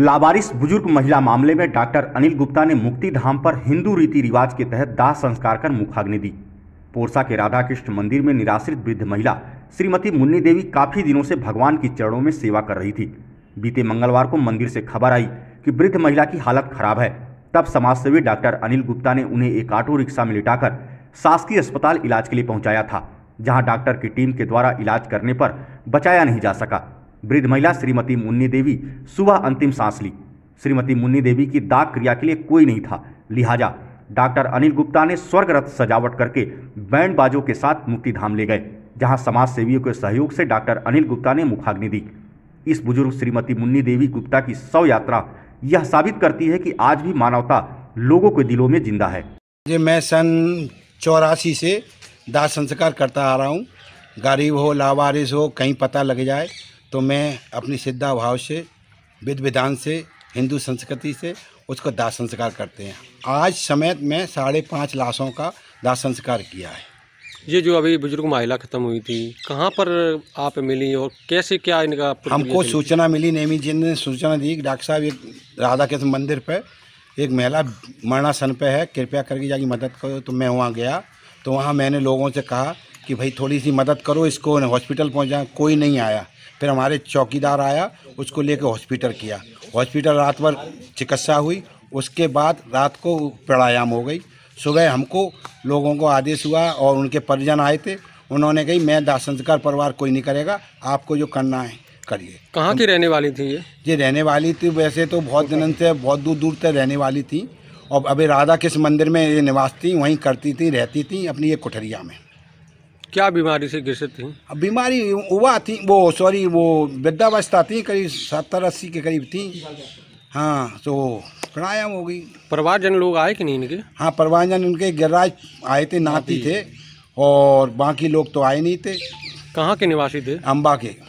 लावारिस बुजुर्ग महिला मामले में डॉक्टर अनिल गुप्ता ने मुक्ति धाम पर हिंदू रीति रिवाज के तहत दाह संस्कार कर मुखाग्नि दी पोरसा के राधाकृष्ण मंदिर में निराश्रित वृद्ध महिला श्रीमती मुन्नी देवी काफी दिनों से भगवान की चरणों में सेवा कर रही थी बीते मंगलवार को मंदिर से खबर आई कि वृद्ध महिला की हालत खराब है तब समाजसेवी डॉक्टर अनिल गुप्ता ने उन्हें एक ऑटो रिक्शा में लिटाकर शासकीय अस्पताल इलाज के लिए पहुंचाया था जहां डॉक्टर की टीम के द्वारा इलाज करने पर बचाया नहीं जा सका वृद्ध महिला श्रीमती मुन्नी देवी सुबह अंतिम सांस ली श्रीमती मुन्नी देवी की दाग क्रिया के लिए कोई नहीं था लिहाजा डॉक्टर अनिल गुप्ता ने स्वर्गरथ सजावट करके बाजों के साथ धाम ले गए जहां समाज सेवियों के सहयोग से डॉक्टर अनिल गुप्ता ने मुखाग्नि दी इस बुजुर्ग श्रीमती मुन्नी देवी गुप्ता की सौ यात्रा यह साबित करती है कि आज भी मानवता लोगों के दिलों में जिंदा है जी मैं सन चौरासी से दाह संस्कार करता आ रहा हूँ गरीब हो लावारिस हो कहीं पता लग जाए तो मैं अपनी श्रद्धा भाव से विध विधान से हिंदू संस्कृति से उसको दाह संस्कार करते हैं आज समय में साढ़े पाँच लाशों का दाह संस्कार किया है ये जो अभी बुजुर्ग महिला खत्म हुई थी कहाँ पर आप मिली और कैसे क्या इनका हमको सूचना मिली नेमी जी ने सूचना दी कि डॉक्टर साहब एक राधा कृष्ण मंदिर पर एक महिला मरणासन पर है कृपया करके जाके मदद करो तो मैं वहाँ गया तो वहाँ मैंने लोगों से कहा कि भाई थोड़ी सी मदद करो इसको हॉस्पिटल पहुंचा कोई नहीं आया फिर हमारे चौकीदार आया उसको लेकर हॉस्पिटल किया हॉस्पिटल रात भर चिकित्सा हुई उसके बाद रात को प्राणायाम हो गई सुबह हमको लोगों को आदेश हुआ और उनके परिजन आए थे उन्होंने कही मैं दाह संस्कार परिवार कोई नहीं करेगा आपको जो करना है करिए कहाँ की रहने वाली थी ये ये रहने वाली थी वैसे तो बहुत दिन से बहुत दूर दूर तक रहने वाली थी और अभी राधा किस मंदिर में ये निवास थी वहीं करती थी रहती थी अपनी ये कुठरिया में क्या बीमारी से ग्रसित थी बीमारी हुआ थी वो सॉरी वो वृद्धावस्था थी करीब सत्तर अस्सी के करीब थी हाँ तो प्राणायाम हो गई परिवारजन लोग आए कि नहीं इनके हाँ परिवारजन इनके गिरराज आए थे नाती थे और बाकी लोग तो आए नहीं थे कहाँ के निवासी थे अम्बा के